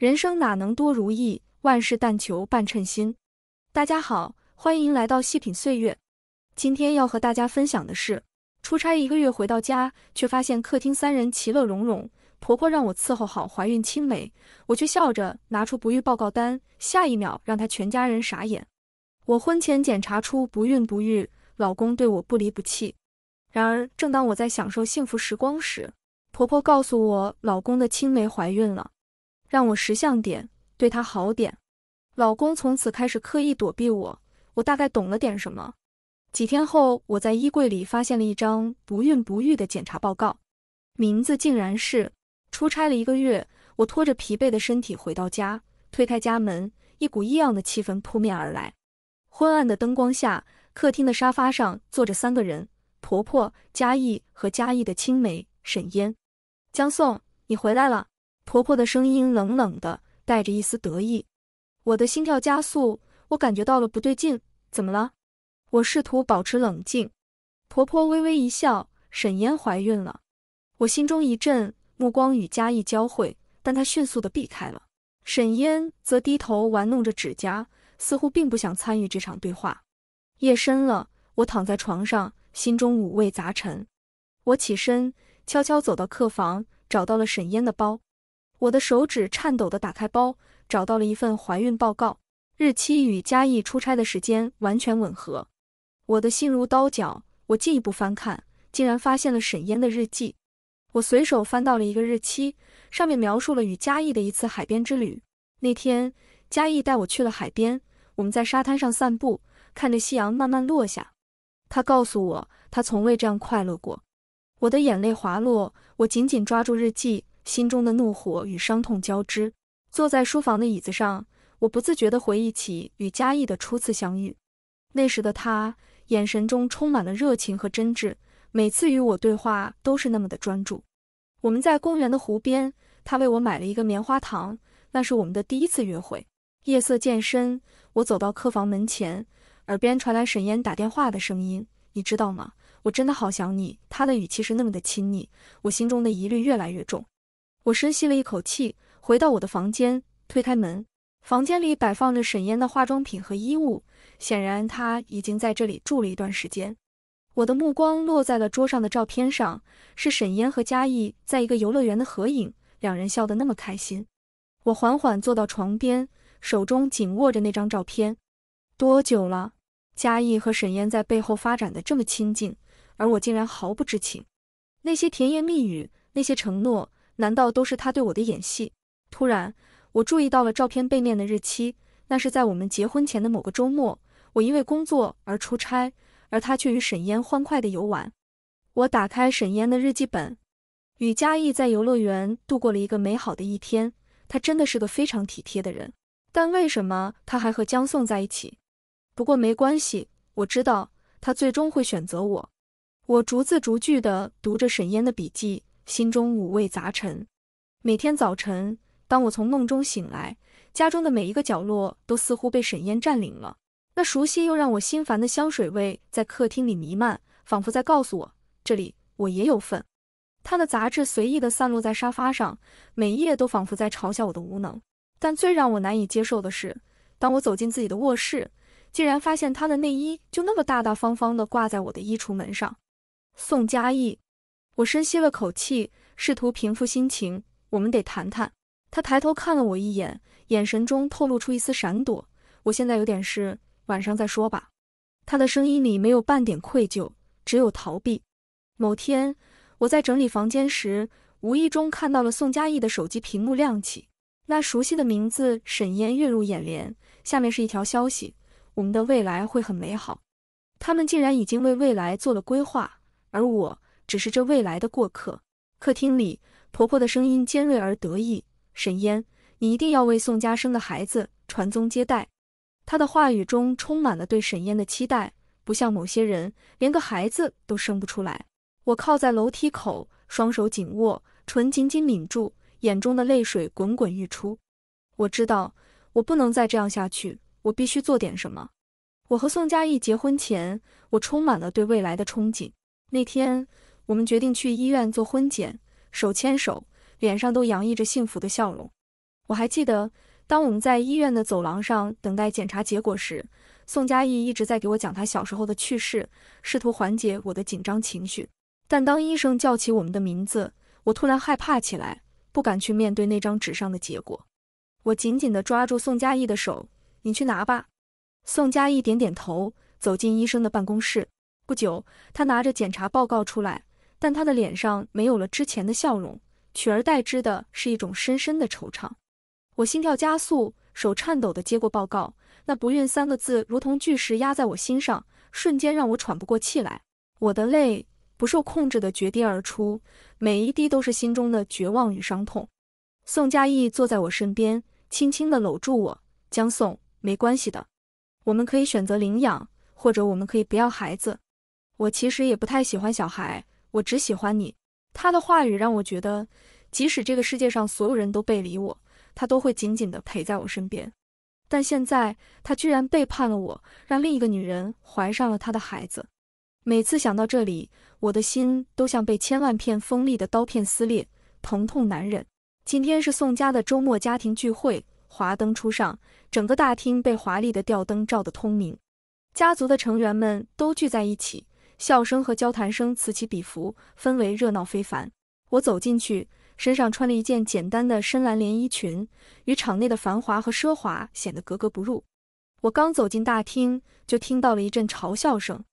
人生哪能多如意，万事但求半称心。大家好，欢迎来到细品岁月。今天要和大家分享的是，出差一个月回到家，却发现客厅三人其乐融融。婆婆让我伺候好怀孕青梅，我却笑着拿出不育报告单，下一秒让她全家人傻眼。我婚前检查出不孕不育，老公对我不离不弃。然而，正当我在享受幸福时光时，婆婆告诉我，老公的青梅怀孕了。让我识相点，对他好点。老公从此开始刻意躲避我，我大概懂了点什么。几天后，我在衣柜里发现了一张不孕不育的检查报告，名字竟然是……出差了一个月，我拖着疲惫的身体回到家，推开家门，一股异样的气氛扑面而来。昏暗的灯光下，客厅的沙发上坐着三个人：婆婆嘉义和嘉义的青梅沈烟。江颂，你回来了。婆婆的声音冷冷的，带着一丝得意。我的心跳加速，我感觉到了不对劲。怎么了？我试图保持冷静。婆婆微微一笑：“沈烟怀孕了。”我心中一震，目光与嘉义交汇，但她迅速的避开了。沈烟则低头玩弄着指甲，似乎并不想参与这场对话。夜深了，我躺在床上，心中五味杂陈。我起身，悄悄走到客房，找到了沈烟的包。我的手指颤抖地打开包，找到了一份怀孕报告，日期与嘉义出差的时间完全吻合。我的心如刀绞。我进一步翻看，竟然发现了沈烟的日记。我随手翻到了一个日期，上面描述了与嘉义的一次海边之旅。那天，嘉义带我去了海边，我们在沙滩上散步，看着夕阳慢慢落下。他告诉我，他从未这样快乐过。我的眼泪滑落，我紧紧抓住日记。心中的怒火与伤痛交织，坐在书房的椅子上，我不自觉地回忆起与嘉义的初次相遇。那时的他，眼神中充满了热情和真挚，每次与我对话都是那么的专注。我们在公园的湖边，他为我买了一个棉花糖，那是我们的第一次约会。夜色渐深，我走到客房门前，耳边传来沈烟打电话的声音：“你知道吗？我真的好想你。”他的语气是那么的亲昵，我心中的疑虑越来越重。我深吸了一口气，回到我的房间，推开门，房间里摆放着沈嫣的化妆品和衣物，显然她已经在这里住了一段时间。我的目光落在了桌上的照片上，是沈嫣和嘉义在一个游乐园的合影，两人笑得那么开心。我缓缓坐到床边，手中紧握着那张照片。多久了？嘉义和沈嫣在背后发展的这么亲近，而我竟然毫不知情。那些甜言蜜语，那些承诺。难道都是他对我的演戏？突然，我注意到了照片背面的日期，那是在我们结婚前的某个周末。我因为工作而出差，而他却与沈烟欢快地游玩。我打开沈烟的日记本，与嘉义在游乐园度过了一个美好的一天。他真的是个非常体贴的人，但为什么他还和江颂在一起？不过没关系，我知道他最终会选择我。我逐字逐句地读着沈烟的笔记。心中五味杂陈。每天早晨，当我从梦中醒来，家中的每一个角落都似乎被沈嫣占领了。那熟悉又让我心烦的香水味在客厅里弥漫，仿佛在告诉我，这里我也有份。他的杂志随意地散落在沙发上，每一页都仿佛在嘲笑我的无能。但最让我难以接受的是，当我走进自己的卧室，竟然发现他的内衣就那么大大方方地挂在我的衣橱门上。宋佳艺。我深吸了口气，试图平复心情。我们得谈谈。他抬头看了我一眼，眼神中透露出一丝闪躲。我现在有点事，晚上再说吧。他的声音里没有半点愧疚，只有逃避。某天，我在整理房间时，无意中看到了宋佳义的手机屏幕亮起，那熟悉的名字沈烟跃入眼帘，下面是一条消息：我们的未来会很美好。他们竟然已经为未来做了规划，而我。只是这未来的过客。客厅里，婆婆的声音尖锐而得意：“沈嫣，你一定要为宋家生个孩子，传宗接代。”她的话语中充满了对沈嫣的期待，不像某些人连个孩子都生不出来。我靠在楼梯口，双手紧握，唇紧紧抿住，眼中的泪水滚滚欲出。我知道，我不能再这样下去，我必须做点什么。我和宋佳义结婚前，我充满了对未来的憧憬。那天。我们决定去医院做婚检，手牵手，脸上都洋溢着幸福的笑容。我还记得，当我们在医院的走廊上等待检查结果时，宋佳义一直在给我讲他小时候的趣事，试图缓解我的紧张情绪。但当医生叫起我们的名字，我突然害怕起来，不敢去面对那张纸上的结果。我紧紧地抓住宋佳义的手：“你去拿吧。”宋佳义点点头，走进医生的办公室。不久，他拿着检查报告出来。但他的脸上没有了之前的笑容，取而代之的是一种深深的惆怅。我心跳加速，手颤抖的接过报告，那不孕三个字如同巨石压在我心上，瞬间让我喘不过气来。我的泪不受控制的决堤而出，每一滴都是心中的绝望与伤痛。宋佳义坐在我身边，轻轻地搂住我：“江宋，没关系的，我们可以选择领养，或者我们可以不要孩子。我其实也不太喜欢小孩。”我只喜欢你，他的话语让我觉得，即使这个世界上所有人都背离我，他都会紧紧地陪在我身边。但现在他居然背叛了我，让另一个女人怀上了他的孩子。每次想到这里，我的心都像被千万片锋利的刀片撕裂，疼痛难忍。今天是宋家的周末家庭聚会，华灯初上，整个大厅被华丽的吊灯照得通明，家族的成员们都聚在一起。笑声和交谈声此起彼伏，氛围热闹非凡。我走进去，身上穿了一件简单的深蓝连衣裙，与场内的繁华和奢华显得格格不入。我刚走进大厅，就听到了一阵嘲笑声：“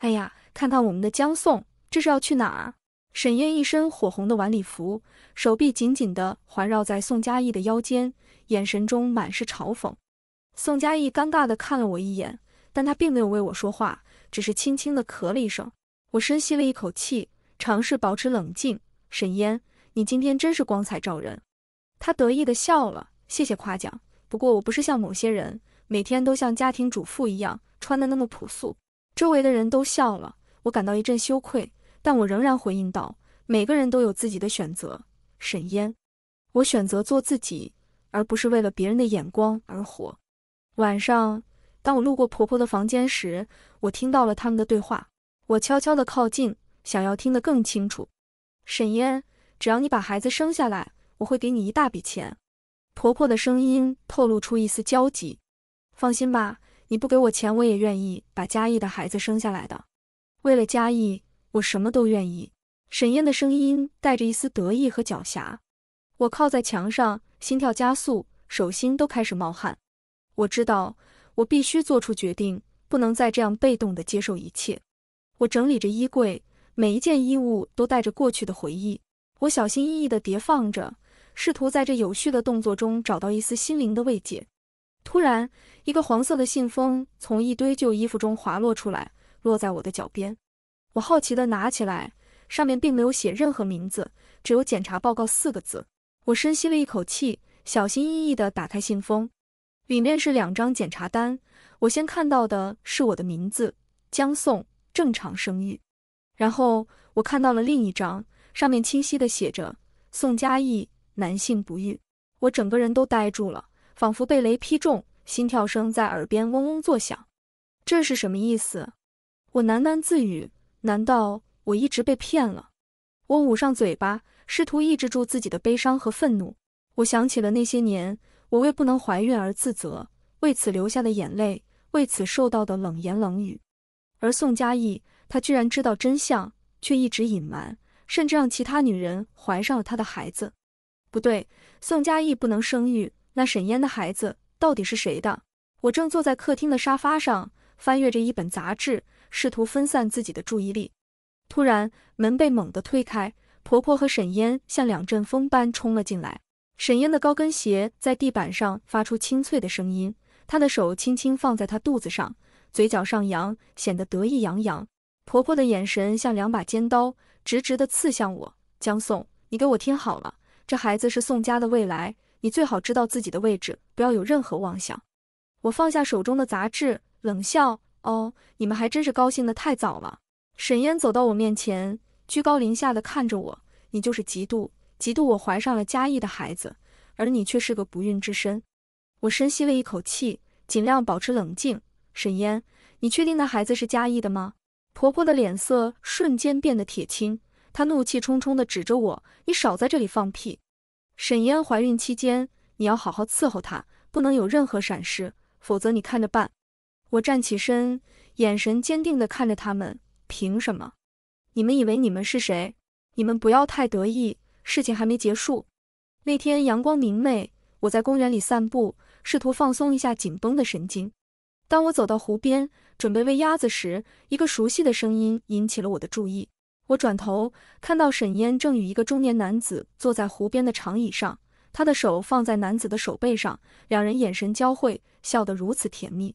哎呀，看看我们的江宋，这是要去哪儿？”沈晏一身火红的晚礼服，手臂紧紧地环绕在宋佳艺的腰间，眼神中满是嘲讽。宋佳艺尴尬地看了我一眼，但他并没有为我说话。只是轻轻地咳了一声，我深吸了一口气，尝试保持冷静。沈烟，你今天真是光彩照人。他得意地笑了。谢谢夸奖，不过我不是像某些人，每天都像家庭主妇一样穿的那么朴素。周围的人都笑了，我感到一阵羞愧，但我仍然回应道：每个人都有自己的选择。沈烟，我选择做自己，而不是为了别人的眼光而活。晚上，当我路过婆婆的房间时，我听到了他们的对话，我悄悄地靠近，想要听得更清楚。沈烟，只要你把孩子生下来，我会给你一大笔钱。婆婆的声音透露出一丝焦急。放心吧，你不给我钱，我也愿意把嘉义的孩子生下来的。为了嘉义，我什么都愿意。沈烟的声音带着一丝得意和狡黠。我靠在墙上，心跳加速，手心都开始冒汗。我知道，我必须做出决定。不能再这样被动的接受一切。我整理着衣柜，每一件衣物都带着过去的回忆，我小心翼翼的叠放着，试图在这有序的动作中找到一丝心灵的慰藉。突然，一个黄色的信封从一堆旧衣服中滑落出来，落在我的脚边。我好奇的拿起来，上面并没有写任何名字，只有检查报告四个字。我深吸了一口气，小心翼翼的打开信封。里面是两张检查单，我先看到的是我的名字江宋，正常生育。然后我看到了另一张，上面清晰的写着宋佳义，男性不育。我整个人都呆住了，仿佛被雷劈中，心跳声在耳边嗡嗡作响。这是什么意思？我喃喃自语，难道我一直被骗了？我捂上嘴巴，试图抑制住自己的悲伤和愤怒。我想起了那些年。我为不能怀孕而自责，为此流下的眼泪，为此受到的冷言冷语。而宋佳义，他居然知道真相，却一直隐瞒，甚至让其他女人怀上了他的孩子。不对，宋佳义不能生育，那沈嫣的孩子到底是谁的？我正坐在客厅的沙发上，翻阅着一本杂志，试图分散自己的注意力。突然，门被猛地推开，婆婆和沈嫣像两阵风般冲了进来。沈燕的高跟鞋在地板上发出清脆的声音，她的手轻轻放在她肚子上，嘴角上扬，显得得意洋洋。婆婆的眼神像两把尖刀，直直的刺向我。江宋，你给我听好了，这孩子是宋家的未来，你最好知道自己的位置，不要有任何妄想。我放下手中的杂志，冷笑，哦，你们还真是高兴得太早了。沈燕走到我面前，居高临下的看着我，你就是嫉妒。嫉妒我怀上了嘉义的孩子，而你却是个不孕之身。我深吸了一口气，尽量保持冷静。沈嫣，你确定那孩子是嘉义的吗？婆婆的脸色瞬间变得铁青，她怒气冲冲地指着我，你少在这里放屁！沈嫣怀孕期间，你要好好伺候她，不能有任何闪失，否则你看着办。我站起身，眼神坚定地看着他们，凭什么？你们以为你们是谁？你们不要太得意！事情还没结束。那天阳光明媚，我在公园里散步，试图放松一下紧绷的神经。当我走到湖边，准备喂鸭子时，一个熟悉的声音引起了我的注意。我转头看到沈烟正与一个中年男子坐在湖边的长椅上，他的手放在男子的手背上，两人眼神交汇，笑得如此甜蜜。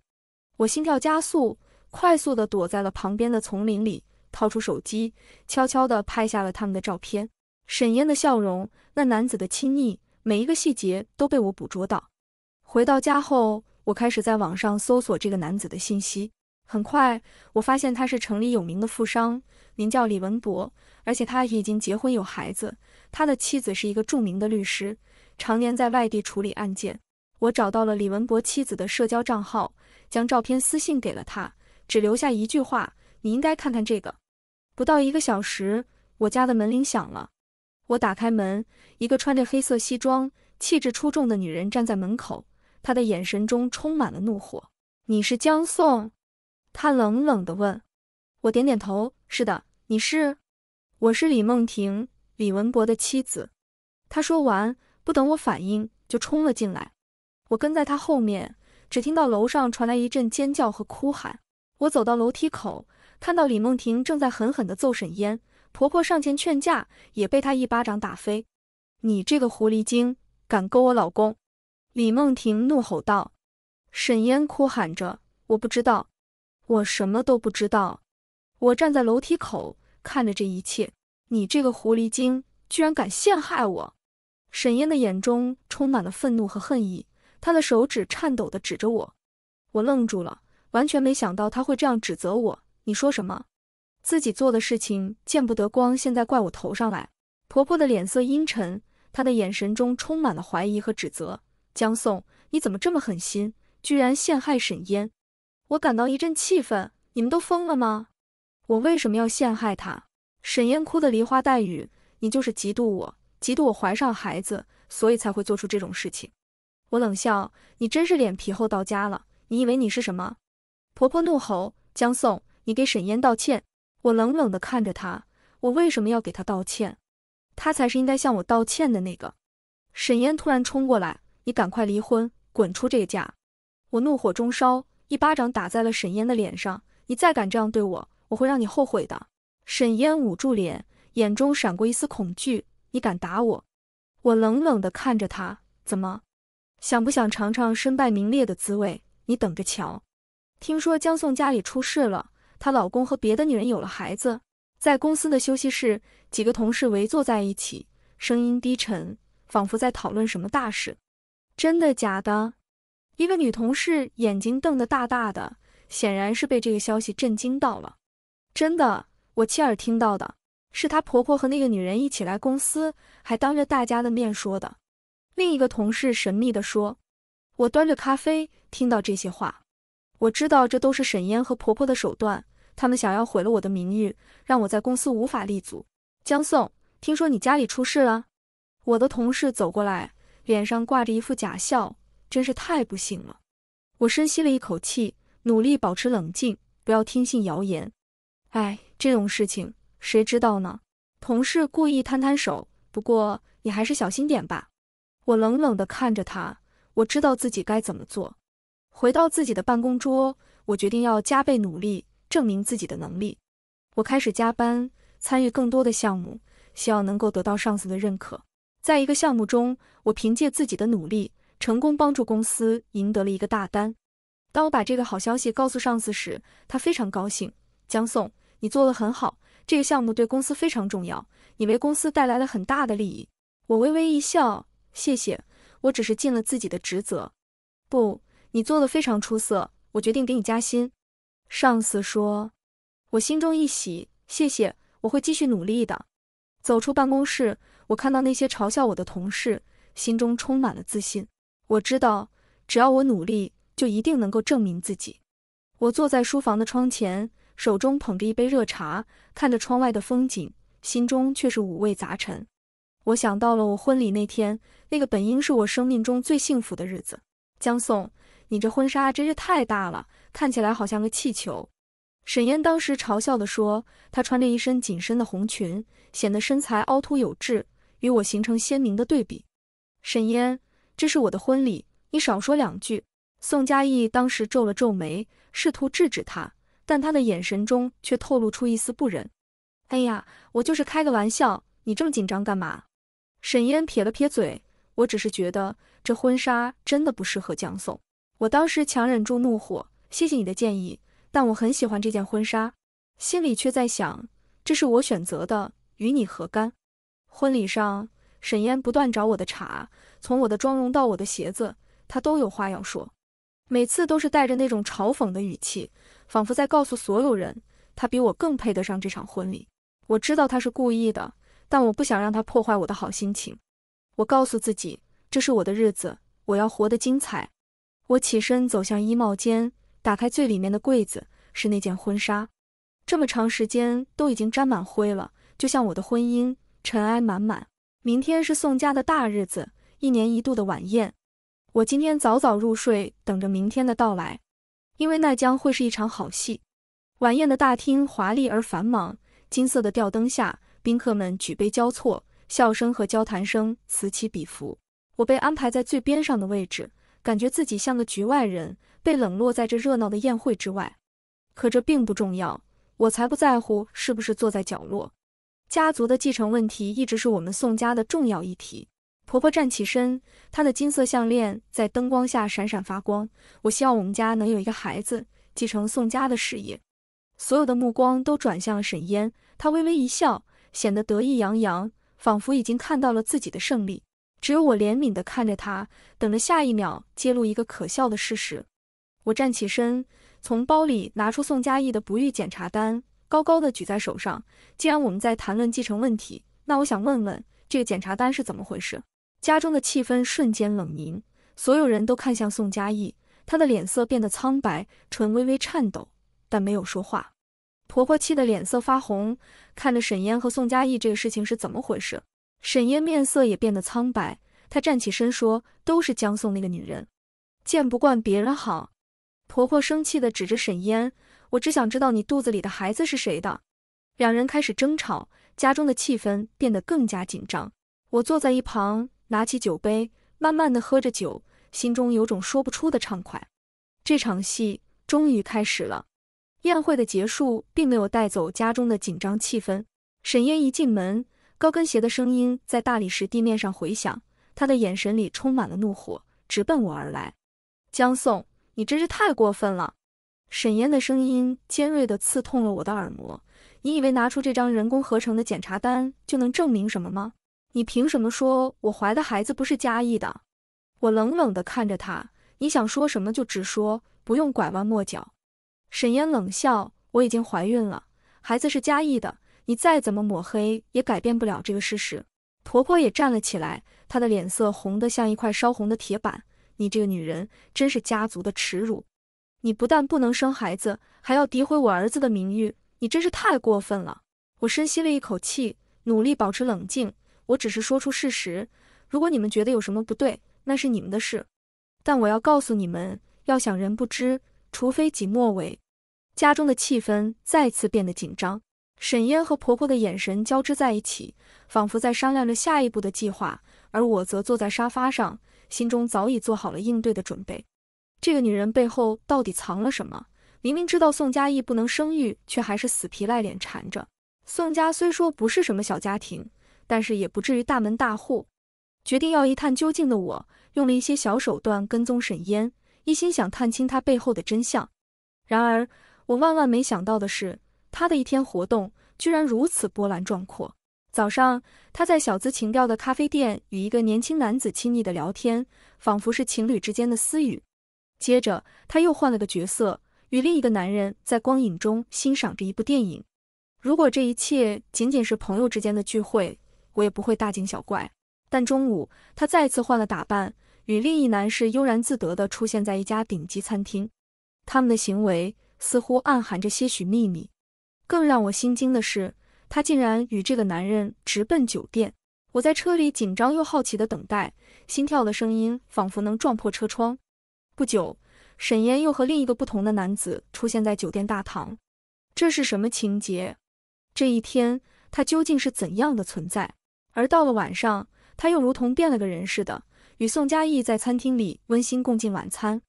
我心跳加速，快速地躲在了旁边的丛林里，掏出手机，悄悄地拍下了他们的照片。沈燕的笑容，那男子的亲昵，每一个细节都被我捕捉到。回到家后，我开始在网上搜索这个男子的信息。很快，我发现他是城里有名的富商，名叫李文博，而且他已经结婚有孩子。他的妻子是一个著名的律师，常年在外地处理案件。我找到了李文博妻子的社交账号，将照片私信给了他，只留下一句话：“你应该看看这个。”不到一个小时，我家的门铃响了。我打开门，一个穿着黑色西装、气质出众的女人站在门口，她的眼神中充满了怒火。你是江颂？她冷冷地问。我点点头，是的。你是？我是李梦婷，李文博的妻子。她说完，不等我反应，就冲了进来。我跟在她后面，只听到楼上传来一阵尖叫和哭喊。我走到楼梯口，看到李梦婷正在狠狠地揍沈烟。婆婆上前劝架，也被她一巴掌打飞。你这个狐狸精，敢勾我老公！李梦婷怒吼道。沈烟哭喊着：“我不知道，我什么都不知道。我站在楼梯口看着这一切，你这个狐狸精，居然敢陷害我！”沈烟的眼中充满了愤怒和恨意，她的手指颤抖的指着我。我愣住了，完全没想到他会这样指责我。你说什么？自己做的事情见不得光，现在怪我头上来。婆婆的脸色阴沉，她的眼神中充满了怀疑和指责。江颂，你怎么这么狠心，居然陷害沈嫣？我感到一阵气愤，你们都疯了吗？我为什么要陷害她？沈嫣哭的梨花带雨，你就是嫉妒我，嫉妒我怀上孩子，所以才会做出这种事情。我冷笑，你真是脸皮厚到家了。你以为你是什么？婆婆怒吼，江颂，你给沈嫣道歉。我冷冷的看着他，我为什么要给他道歉？他才是应该向我道歉的那个。沈烟突然冲过来，你赶快离婚，滚出这个家！我怒火中烧，一巴掌打在了沈烟的脸上。你再敢这样对我，我会让你后悔的。沈烟捂住脸，眼中闪过一丝恐惧。你敢打我？我冷冷的看着他，怎么？想不想尝尝身败名裂的滋味？你等着瞧。听说江颂家里出事了。她老公和别的女人有了孩子，在公司的休息室，几个同事围坐在一起，声音低沉，仿佛在讨论什么大事。真的假的？一个女同事眼睛瞪得大大的，显然是被这个消息震惊到了。真的，我亲耳听到的，是她婆婆和那个女人一起来公司，还当着大家的面说的。另一个同事神秘地说：“我端着咖啡，听到这些话，我知道这都是沈烟和婆婆的手段。”他们想要毁了我的名誉，让我在公司无法立足。江颂，听说你家里出事了。我的同事走过来，脸上挂着一副假笑，真是太不幸了。我深吸了一口气，努力保持冷静，不要听信谣言。哎，这种事情谁知道呢？同事故意摊摊手，不过你还是小心点吧。我冷冷地看着他，我知道自己该怎么做。回到自己的办公桌，我决定要加倍努力。证明自己的能力，我开始加班，参与更多的项目，希望能够得到上司的认可。在一个项目中，我凭借自己的努力，成功帮助公司赢得了一个大单。当我把这个好消息告诉上司时，他非常高兴。江颂，你做的很好，这个项目对公司非常重要，你为公司带来了很大的利益。我微微一笑，谢谢，我只是尽了自己的职责。不，你做的非常出色，我决定给你加薪。上司说，我心中一喜，谢谢，我会继续努力的。走出办公室，我看到那些嘲笑我的同事，心中充满了自信。我知道，只要我努力，就一定能够证明自己。我坐在书房的窗前，手中捧着一杯热茶，看着窗外的风景，心中却是五味杂陈。我想到了我婚礼那天，那个本应是我生命中最幸福的日子，江颂，你这婚纱真是太大了，看起来好像个气球。沈嫣当时嘲笑地说：“她穿着一身紧身的红裙，显得身材凹凸有致，与我形成鲜明的对比。”沈嫣，这是我的婚礼，你少说两句。宋佳义当时皱了皱眉，试图制止她，但他的眼神中却透露出一丝不忍。“哎呀，我就是开个玩笑，你这么紧张干嘛？”沈嫣撇了撇嘴：“我只是觉得这婚纱真的不适合江宋。”我当时强忍住怒火，谢谢你的建议，但我很喜欢这件婚纱，心里却在想，这是我选择的，与你何干？婚礼上，沈烟不断找我的茬，从我的妆容到我的鞋子，她都有话要说，每次都是带着那种嘲讽的语气，仿佛在告诉所有人，她比我更配得上这场婚礼。我知道她是故意的，但我不想让她破坏我的好心情。我告诉自己，这是我的日子，我要活得精彩。我起身走向衣帽间，打开最里面的柜子，是那件婚纱，这么长时间都已经沾满灰了，就像我的婚姻，尘埃满满。明天是宋家的大日子，一年一度的晚宴。我今天早早入睡，等着明天的到来，因为那将会是一场好戏。晚宴的大厅华丽而繁忙，金色的吊灯下，宾客们举杯交错，笑声和交谈声此起彼伏。我被安排在最边上的位置。感觉自己像个局外人，被冷落在这热闹的宴会之外。可这并不重要，我才不在乎是不是坐在角落。家族的继承问题一直是我们宋家的重要议题。婆婆站起身，她的金色项链在灯光下闪闪发光。我希望我们家能有一个孩子继承宋家的事业。所有的目光都转向了沈烟，她微微一笑，显得得意洋洋，仿佛已经看到了自己的胜利。只有我怜悯地看着他，等着下一秒揭露一个可笑的事实。我站起身，从包里拿出宋佳义的不育检查单，高高的举在手上。既然我们在谈论继承问题，那我想问问，这个检查单是怎么回事？家中的气氛瞬间冷凝，所有人都看向宋佳义，他的脸色变得苍白，唇微微颤抖，但没有说话。婆婆气得脸色发红，看着沈烟和宋佳义，这个事情是怎么回事？沈烟面色也变得苍白，她站起身说：“都是江颂那个女人，见不惯别人好。”婆婆生气的指着沈烟：“我只想知道你肚子里的孩子是谁的。”两人开始争吵，家中的气氛变得更加紧张。我坐在一旁，拿起酒杯，慢慢的喝着酒，心中有种说不出的畅快。这场戏终于开始了。宴会的结束并没有带走家中的紧张气氛。沈烟一进门。高跟鞋的声音在大理石地面上回响，他的眼神里充满了怒火，直奔我而来。江宋，你真是太过分了！沈烟的声音尖锐的刺痛了我的耳膜。你以为拿出这张人工合成的检查单就能证明什么吗？你凭什么说我怀的孩子不是嘉义的？我冷冷的看着他，你想说什么就直说，不用拐弯抹角。沈烟冷笑，我已经怀孕了，孩子是嘉义的。你再怎么抹黑，也改变不了这个事实。婆婆也站了起来，她的脸色红得像一块烧红的铁板。你这个女人真是家族的耻辱！你不但不能生孩子，还要诋毁我儿子的名誉，你真是太过分了！我深吸了一口气，努力保持冷静。我只是说出事实，如果你们觉得有什么不对，那是你们的事。但我要告诉你们，要想人不知，除非己莫为。家中的气氛再次变得紧张。沈嫣和婆婆的眼神交织在一起，仿佛在商量着下一步的计划。而我则坐在沙发上，心中早已做好了应对的准备。这个女人背后到底藏了什么？明明知道宋佳艺不能生育，却还是死皮赖脸缠着宋家。虽说不是什么小家庭，但是也不至于大门大户。决定要一探究竟的我，用了一些小手段跟踪沈嫣，一心想探清她背后的真相。然而，我万万没想到的是。他的一天活动居然如此波澜壮阔。早上，他在小资情调的咖啡店与一个年轻男子亲昵的聊天，仿佛是情侣之间的私语。接着，他又换了个角色，与另一个男人在光影中欣赏着一部电影。如果这一切仅仅是朋友之间的聚会，我也不会大惊小怪。但中午，他再次换了打扮，与另一男士悠然自得地出现在一家顶级餐厅。他们的行为似乎暗含着些许秘密。更让我心惊的是，他竟然与这个男人直奔酒店。我在车里紧张又好奇地等待，心跳的声音仿佛能撞破车窗。不久，沈烟又和另一个不同的男子出现在酒店大堂，这是什么情节？这一天，他究竟是怎样的存在？而到了晚上，他又如同变了个人似的，与宋佳艺在餐厅里温馨共进晚餐。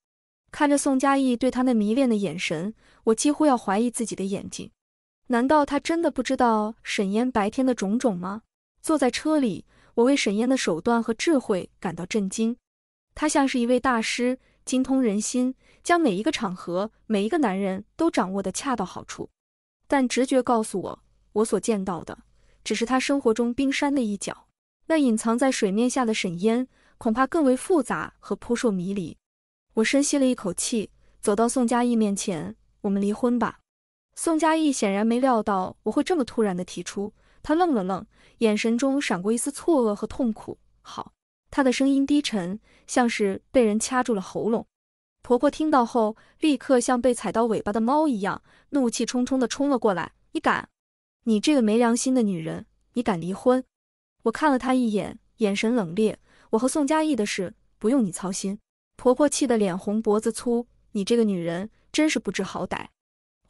看着宋佳艺对他那迷恋的眼神，我几乎要怀疑自己的眼睛。难道他真的不知道沈烟白天的种种吗？坐在车里，我为沈烟的手段和智慧感到震惊。他像是一位大师，精通人心，将每一个场合、每一个男人都掌握得恰到好处。但直觉告诉我，我所见到的只是他生活中冰山的一角。那隐藏在水面下的沈烟，恐怕更为复杂和扑朔迷离。我深吸了一口气，走到宋佳义面前：“我们离婚吧。”宋佳义显然没料到我会这么突然的提出，他愣了愣，眼神中闪过一丝错愕和痛苦。好，他的声音低沉，像是被人掐住了喉咙。婆婆听到后，立刻像被踩到尾巴的猫一样，怒气冲冲地冲了过来。你敢！你这个没良心的女人，你敢离婚！我看了她一眼，眼神冷冽。我和宋佳义的事不用你操心。婆婆气得脸红脖子粗，你这个女人真是不知好歹。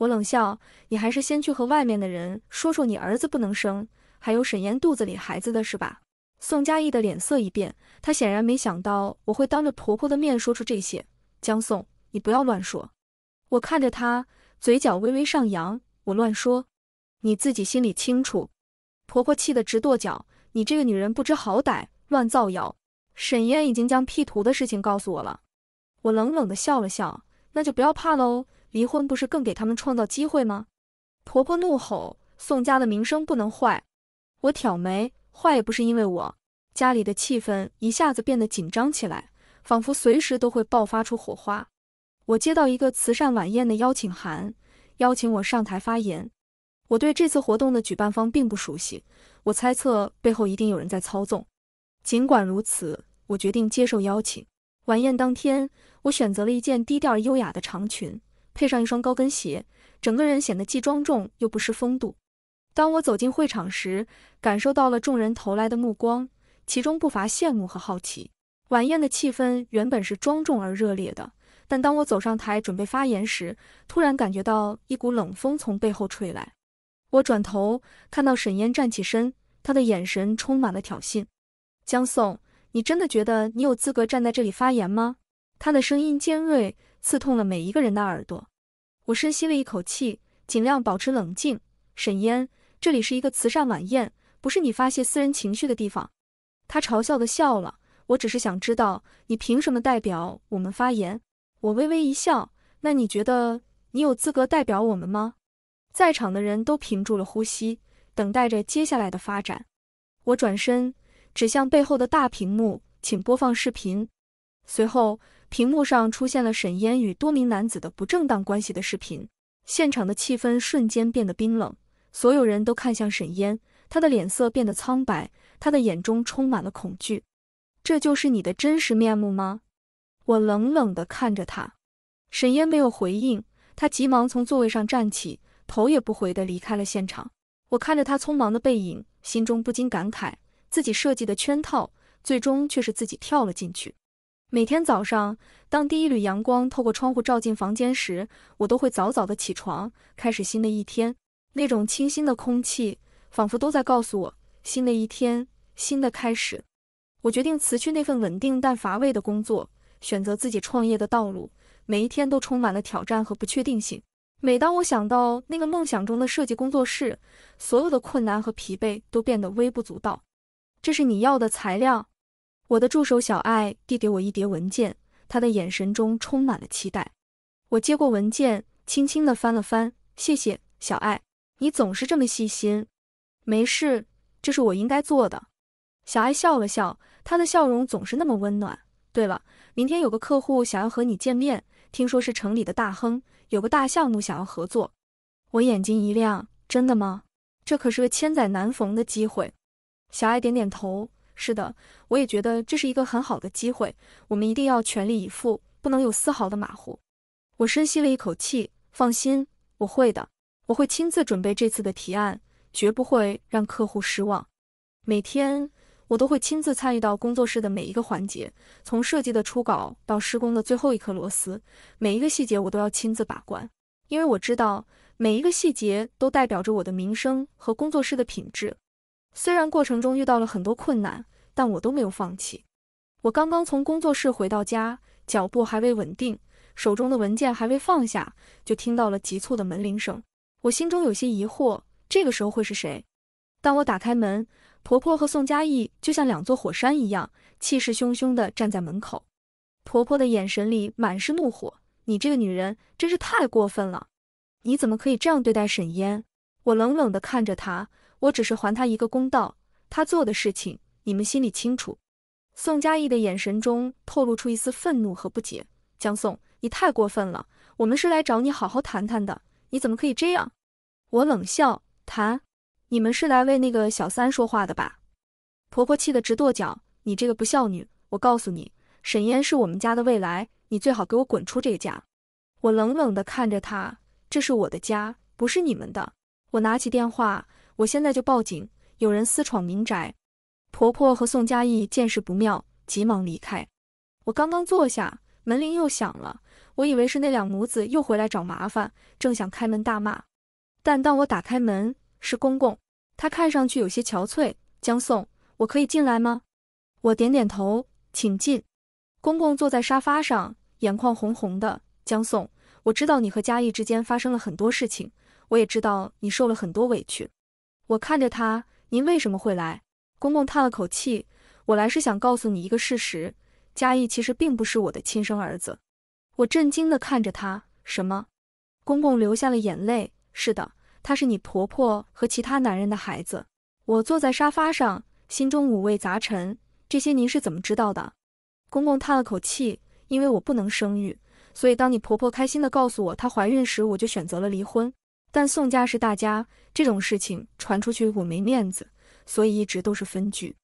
我冷笑：“你还是先去和外面的人说说你儿子不能生，还有沈燕肚子里孩子的是吧？”宋佳义的脸色一变，他显然没想到我会当着婆婆的面说出这些。江宋，你不要乱说！我看着他，嘴角微微上扬。我乱说？你自己心里清楚。婆婆气得直跺脚：“你这个女人不知好歹，乱造谣！”沈燕已经将 P 图的事情告诉我了。我冷冷地笑了笑：“那就不要怕喽。”离婚不是更给他们创造机会吗？婆婆怒吼：“宋家的名声不能坏。”我挑眉：“坏也不是因为我。”家里的气氛一下子变得紧张起来，仿佛随时都会爆发出火花。我接到一个慈善晚宴的邀请函，邀请我上台发言。我对这次活动的举办方并不熟悉，我猜测背后一定有人在操纵。尽管如此，我决定接受邀请。晚宴当天，我选择了一件低调优雅的长裙。配上一双高跟鞋，整个人显得既庄重又不失风度。当我走进会场时，感受到了众人投来的目光，其中不乏羡慕和好奇。晚宴的气氛原本是庄重而热烈的，但当我走上台准备发言时，突然感觉到一股冷风从背后吹来。我转头看到沈烟站起身，她的眼神充满了挑衅。江颂，你真的觉得你有资格站在这里发言吗？她的声音尖锐。刺痛了每一个人的耳朵。我深吸了一口气，尽量保持冷静。沈烟，这里是一个慈善晚宴，不是你发泄私人情绪的地方。他嘲笑的笑了。我只是想知道，你凭什么代表我们发言？我微微一笑。那你觉得你有资格代表我们吗？在场的人都屏住了呼吸，等待着接下来的发展。我转身，指向背后的大屏幕，请播放视频。随后，屏幕上出现了沈烟与多名男子的不正当关系的视频，现场的气氛瞬间变得冰冷，所有人都看向沈烟，他的脸色变得苍白，他的眼中充满了恐惧。这就是你的真实面目吗？我冷冷地看着他，沈烟没有回应，他急忙从座位上站起，头也不回的离开了现场。我看着他匆忙的背影，心中不禁感慨，自己设计的圈套，最终却是自己跳了进去。每天早上，当第一缕阳光透过窗户照进房间时，我都会早早的起床，开始新的一天。那种清新的空气，仿佛都在告诉我，新的一天，新的开始。我决定辞去那份稳定但乏味的工作，选择自己创业的道路。每一天都充满了挑战和不确定性。每当我想到那个梦想中的设计工作室，所有的困难和疲惫都变得微不足道。这是你要的材料。我的助手小艾递给我一叠文件，他的眼神中充满了期待。我接过文件，轻轻地翻了翻。谢谢，小艾，你总是这么细心。没事，这是我应该做的。小艾笑了笑，她的笑容总是那么温暖。对了，明天有个客户想要和你见面，听说是城里的大亨，有个大项目想要合作。我眼睛一亮，真的吗？这可是个千载难逢的机会。小艾点点头。是的，我也觉得这是一个很好的机会，我们一定要全力以赴，不能有丝毫的马虎。我深吸了一口气，放心，我会的，我会亲自准备这次的提案，绝不会让客户失望。每天我都会亲自参与到工作室的每一个环节，从设计的初稿到施工的最后一颗螺丝，每一个细节我都要亲自把关，因为我知道每一个细节都代表着我的名声和工作室的品质。虽然过程中遇到了很多困难，但我都没有放弃。我刚刚从工作室回到家，脚步还未稳定，手中的文件还未放下，就听到了急促的门铃声。我心中有些疑惑，这个时候会是谁？当我打开门，婆婆和宋佳义就像两座火山一样，气势汹汹地站在门口。婆婆的眼神里满是怒火：“你这个女人真是太过分了！你怎么可以这样对待沈嫣？”我冷冷地看着她。我只是还他一个公道，他做的事情你们心里清楚。宋佳义的眼神中透露出一丝愤怒和不解。江宋，你太过分了！我们是来找你好好谈谈的，你怎么可以这样？我冷笑：“谈？你们是来为那个小三说话的吧？”婆婆气得直跺脚：“你这个不孝女！我告诉你，沈嫣是我们家的未来，你最好给我滚出这个家！”我冷冷地看着她，这是我的家，不是你们的。”我拿起电话。我现在就报警！有人私闯民宅。婆婆和宋佳义见势不妙，急忙离开。我刚刚坐下，门铃又响了。我以为是那两母子又回来找麻烦，正想开门大骂，但当我打开门，是公公。他看上去有些憔悴。江宋，我可以进来吗？我点点头，请进。公公坐在沙发上，眼眶红红的。江宋，我知道你和佳义之间发生了很多事情，我也知道你受了很多委屈。我看着他，您为什么会来？公公叹了口气，我来是想告诉你一个事实，嘉义其实并不是我的亲生儿子。我震惊地看着他，什么？公公流下了眼泪。是的，他是你婆婆和其他男人的孩子。我坐在沙发上，心中五味杂陈。这些您是怎么知道的？公公叹了口气，因为我不能生育，所以当你婆婆开心地告诉我她怀孕时，我就选择了离婚。但宋家是大家，这种事情传出去我没面子，所以一直都是分居。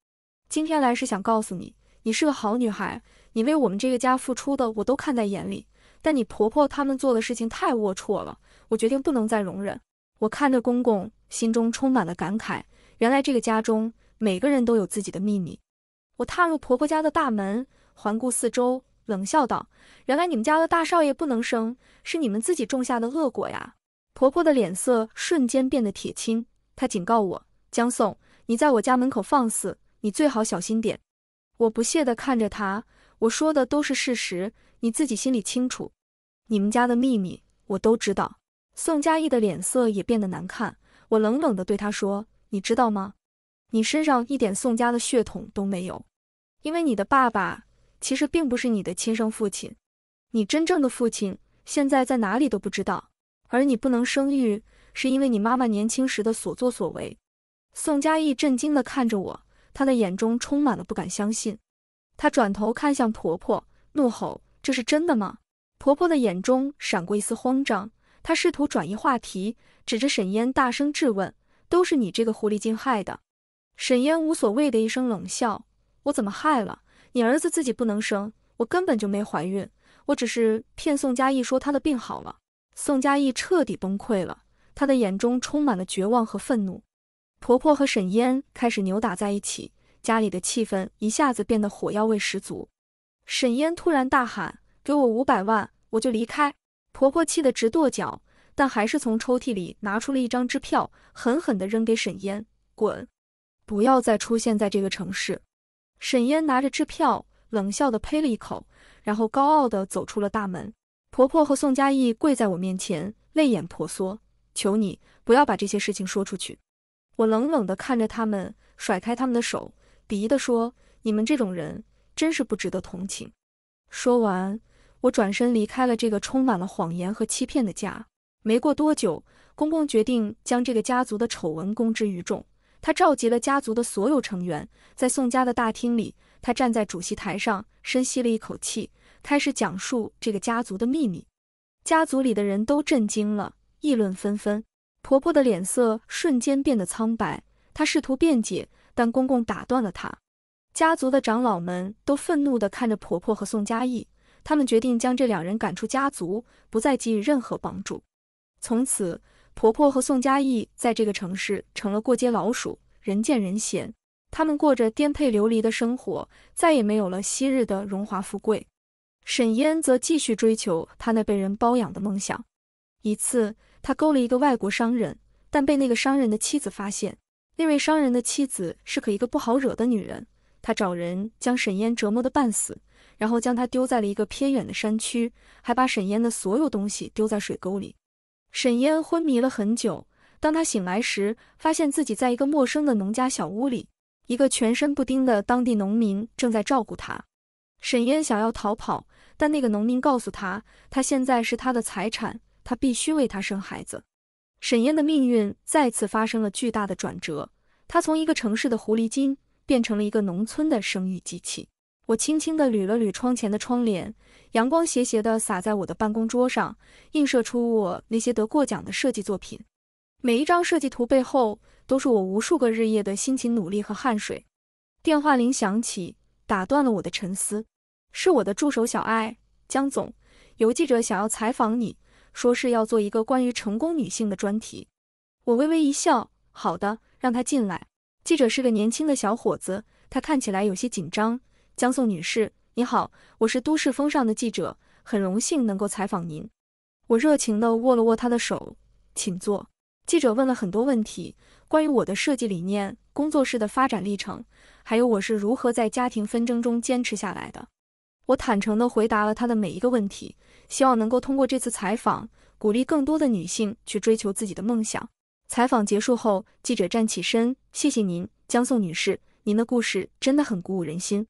今天来是想告诉你，你是个好女孩，你为我们这个家付出的我都看在眼里。但你婆婆他们做的事情太龌龊了，我决定不能再容忍。我看着公公，心中充满了感慨。原来这个家中每个人都有自己的秘密。我踏入婆婆家的大门，环顾四周，冷笑道：“原来你们家的大少爷不能生，是你们自己种下的恶果呀！”婆婆的脸色瞬间变得铁青，她警告我：“江宋，你在我家门口放肆，你最好小心点。”我不屑地看着她，我说的都是事实，你自己心里清楚。你们家的秘密我都知道。宋佳艺的脸色也变得难看，我冷冷地对他说：“你知道吗？你身上一点宋家的血统都没有，因为你的爸爸其实并不是你的亲生父亲，你真正的父亲现在在哪里都不知道。”而你不能生育，是因为你妈妈年轻时的所作所为。宋佳义震惊地看着我，他的眼中充满了不敢相信。他转头看向婆婆，怒吼：“这是真的吗？”婆婆的眼中闪过一丝慌张，她试图转移话题，指着沈烟大声质问：“都是你这个狐狸精害的！”沈烟无所谓的一声冷笑：“我怎么害了？你儿子自己不能生，我根本就没怀孕，我只是骗宋佳义说他的病好了。”宋佳艺彻底崩溃了，她的眼中充满了绝望和愤怒。婆婆和沈烟开始扭打在一起，家里的气氛一下子变得火药味十足。沈烟突然大喊：“给我五百万，我就离开！”婆婆气得直跺脚，但还是从抽屉里拿出了一张支票，狠狠地扔给沈烟：“滚，不要再出现在这个城市！”沈烟拿着支票，冷笑地呸了一口，然后高傲地走出了大门。婆婆和宋佳义跪在我面前，泪眼婆娑，求你不要把这些事情说出去。我冷冷地看着他们，甩开他们的手，鄙夷地说：“你们这种人真是不值得同情。”说完，我转身离开了这个充满了谎言和欺骗的家。没过多久，公公决定将这个家族的丑闻公之于众。他召集了家族的所有成员，在宋家的大厅里，他站在主席台上，深吸了一口气。开始讲述这个家族的秘密，家族里的人都震惊了，议论纷纷。婆婆的脸色瞬间变得苍白，她试图辩解，但公公打断了她。家族的长老们都愤怒地看着婆婆和宋佳义，他们决定将这两人赶出家族，不再给予任何帮助。从此，婆婆和宋佳义在这个城市成了过街老鼠，人见人嫌。他们过着颠沛流离的生活，再也没有了昔日的荣华富贵。沈烟则继续追求他那被人包养的梦想。一次，他勾了一个外国商人，但被那个商人的妻子发现。那位商人的妻子是可一个不好惹的女人，他找人将沈烟折磨的半死，然后将她丢在了一个偏远的山区，还把沈烟的所有东西丢在水沟里。沈烟昏迷了很久，当他醒来时，发现自己在一个陌生的农家小屋里，一个全身布丁的当地农民正在照顾他。沈烟想要逃跑。但那个农民告诉他，他现在是他的财产，他必须为他生孩子。沈燕的命运再次发生了巨大的转折，她从一个城市的狐狸精变成了一个农村的生育机器。我轻轻的捋了捋窗前的窗帘，阳光斜斜的洒在我的办公桌上，映射出我那些得过奖的设计作品。每一张设计图背后，都是我无数个日夜的辛勤努力和汗水。电话铃响起，打断了我的沉思。是我的助手小艾，江总，有记者想要采访你，说是要做一个关于成功女性的专题。我微微一笑，好的，让他进来。记者是个年轻的小伙子，他看起来有些紧张。江宋女士，你好，我是都市风尚的记者，很荣幸能够采访您。我热情地握了握他的手，请坐。记者问了很多问题，关于我的设计理念、工作室的发展历程，还有我是如何在家庭纷争中坚持下来的。我坦诚地回答了他的每一个问题，希望能够通过这次采访，鼓励更多的女性去追求自己的梦想。采访结束后，记者站起身，谢谢您，江宋女士，您的故事真的很鼓舞人心。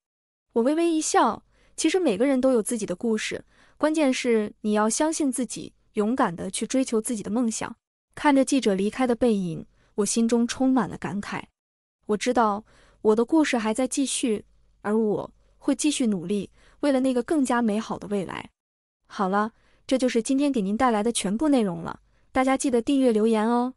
我微微一笑，其实每个人都有自己的故事，关键是你要相信自己，勇敢地去追求自己的梦想。看着记者离开的背影，我心中充满了感慨。我知道我的故事还在继续，而我会继续努力。为了那个更加美好的未来。好了，这就是今天给您带来的全部内容了。大家记得订阅、留言哦。